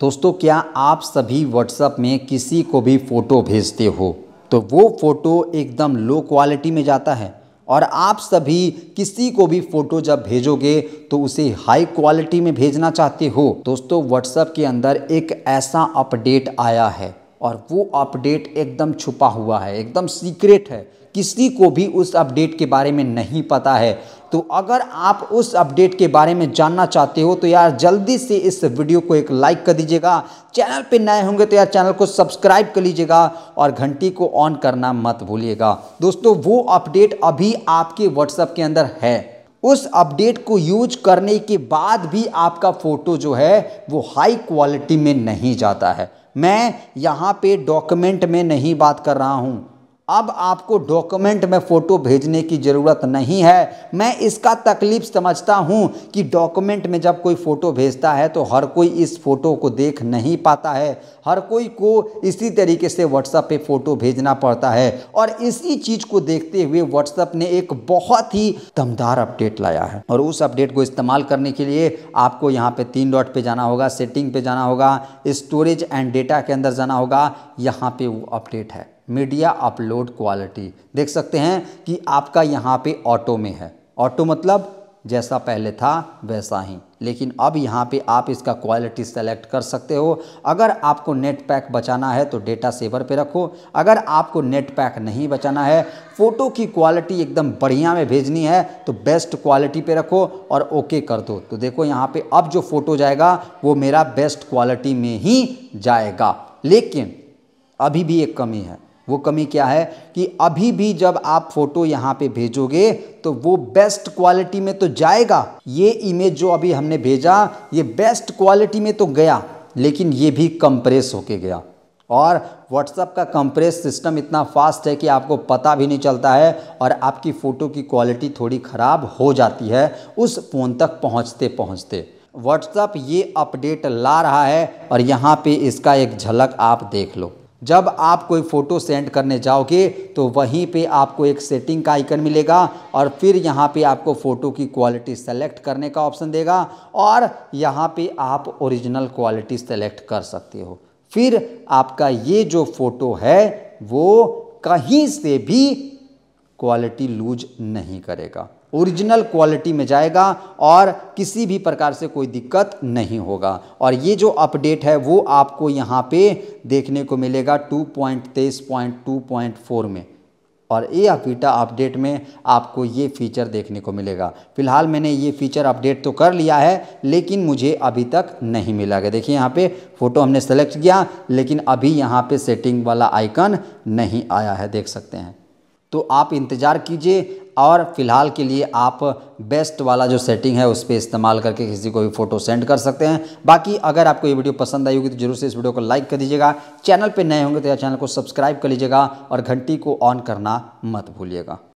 दोस्तों क्या आप सभी व्हाट्सएप में किसी को भी फ़ोटो भेजते हो तो वो फ़ोटो एकदम लो क्वालिटी में जाता है और आप सभी किसी को भी फ़ोटो जब भेजोगे तो उसे हाई क्वालिटी में भेजना चाहते हो दोस्तों व्हाट्सएप के अंदर एक ऐसा अपडेट आया है और वो अपडेट एकदम छुपा हुआ है एकदम सीक्रेट है किसी को भी उस अपडेट के बारे में नहीं पता है तो अगर आप उस अपडेट के बारे में जानना चाहते हो तो यार जल्दी से इस वीडियो को एक लाइक कर दीजिएगा चैनल पे नए होंगे तो यार चैनल को सब्सक्राइब कर लीजिएगा और घंटी को ऑन करना मत भूलिएगा दोस्तों वो अपडेट अभी आपके व्हाट्सएप के अंदर है उस अपडेट को यूज करने के बाद भी आपका फ़ोटो जो है वो हाई क्वालिटी में नहीं जाता है मैं यहाँ पे डॉक्यूमेंट में नहीं बात कर रहा हूँ अब आपको डॉक्यूमेंट में फ़ोटो भेजने की ज़रूरत नहीं है मैं इसका तकलीफ समझता हूँ कि डॉक्यूमेंट में जब कोई फ़ोटो भेजता है तो हर कोई इस फ़ोटो को देख नहीं पाता है हर कोई को इसी तरीके से व्हाट्सअप पे फ़ोटो भेजना पड़ता है और इसी चीज़ को देखते हुए व्हाट्सअप ने एक बहुत ही दमदार अपडेट लाया है और उस अपडेट को इस्तेमाल करने के लिए आपको यहाँ पर तीन डॉट पर जाना होगा सेटिंग पर जाना होगा स्टोरेज एंड डेटा के अंदर जाना होगा यहाँ पर वो अपडेट है मीडिया अपलोड क्वालिटी देख सकते हैं कि आपका यहाँ पे ऑटो में है ऑटो मतलब जैसा पहले था वैसा ही लेकिन अब यहाँ पे आप इसका क्वालिटी सेलेक्ट कर सकते हो अगर आपको नेट पैक बचाना है तो डेटा सेवर पे रखो अगर आपको नेट पैक नहीं बचाना है फ़ोटो की क्वालिटी एकदम बढ़िया में भेजनी है तो बेस्ट क्वालिटी पे रखो और ओके कर दो तो देखो यहाँ पे अब जो फ़ोटो जाएगा वो मेरा बेस्ट क्वालिटी में ही जाएगा लेकिन अभी भी एक कमी है वो कमी क्या है कि अभी भी जब आप फ़ोटो यहाँ पे भेजोगे तो वो बेस्ट क्वालिटी में तो जाएगा ये इमेज जो अभी हमने भेजा ये बेस्ट क्वालिटी में तो गया लेकिन ये भी कंप्रेस होके गया और व्हाट्सअप का कंप्रेस सिस्टम इतना फास्ट है कि आपको पता भी नहीं चलता है और आपकी फ़ोटो की क्वालिटी थोड़ी ख़राब हो जाती है उस फ़ोन तक पहुँचते पहुँचते व्हाट्सअप ये अपडेट ला रहा है और यहाँ पे इसका एक झलक आप देख लो जब आप कोई फ़ोटो सेंड करने जाओगे तो वहीं पे आपको एक सेटिंग का आइकन मिलेगा और फिर यहाँ पे आपको फ़ोटो की क्वालिटी सेलेक्ट करने का ऑप्शन देगा और यहाँ पे आप ओरिजिनल क्वालिटी सेलेक्ट कर सकते हो फिर आपका ये जो फ़ोटो है वो कहीं से भी क्वालिटी लूज नहीं करेगा ओरिजिनल क्वालिटी में जाएगा और किसी भी प्रकार से कोई दिक्कत नहीं होगा और ये जो अपडेट है वो आपको यहाँ पे देखने को मिलेगा 2.23.2.4 में और ये अपीटा अपडेट में आपको ये फीचर देखने को मिलेगा फिलहाल मैंने ये फीचर अपडेट तो कर लिया है लेकिन मुझे अभी तक नहीं मिला गया देखिए यहाँ पे फ़ोटो हमने सेलेक्ट किया लेकिन अभी यहाँ पे सेटिंग वाला आइकन नहीं आया है देख सकते हैं तो आप इंतज़ार कीजिए और फिलहाल के लिए आप बेस्ट वाला जो सेटिंग है उस पर इस्तेमाल करके किसी को भी फोटो सेंड कर सकते हैं बाकी अगर आपको ये वीडियो पसंद आई होगी तो जरूर से इस वीडियो को लाइक कर दीजिएगा चैनल पर नए होंगे तो या चैनल को सब्सक्राइब कर लीजिएगा और घंटी को ऑन करना मत भूलिएगा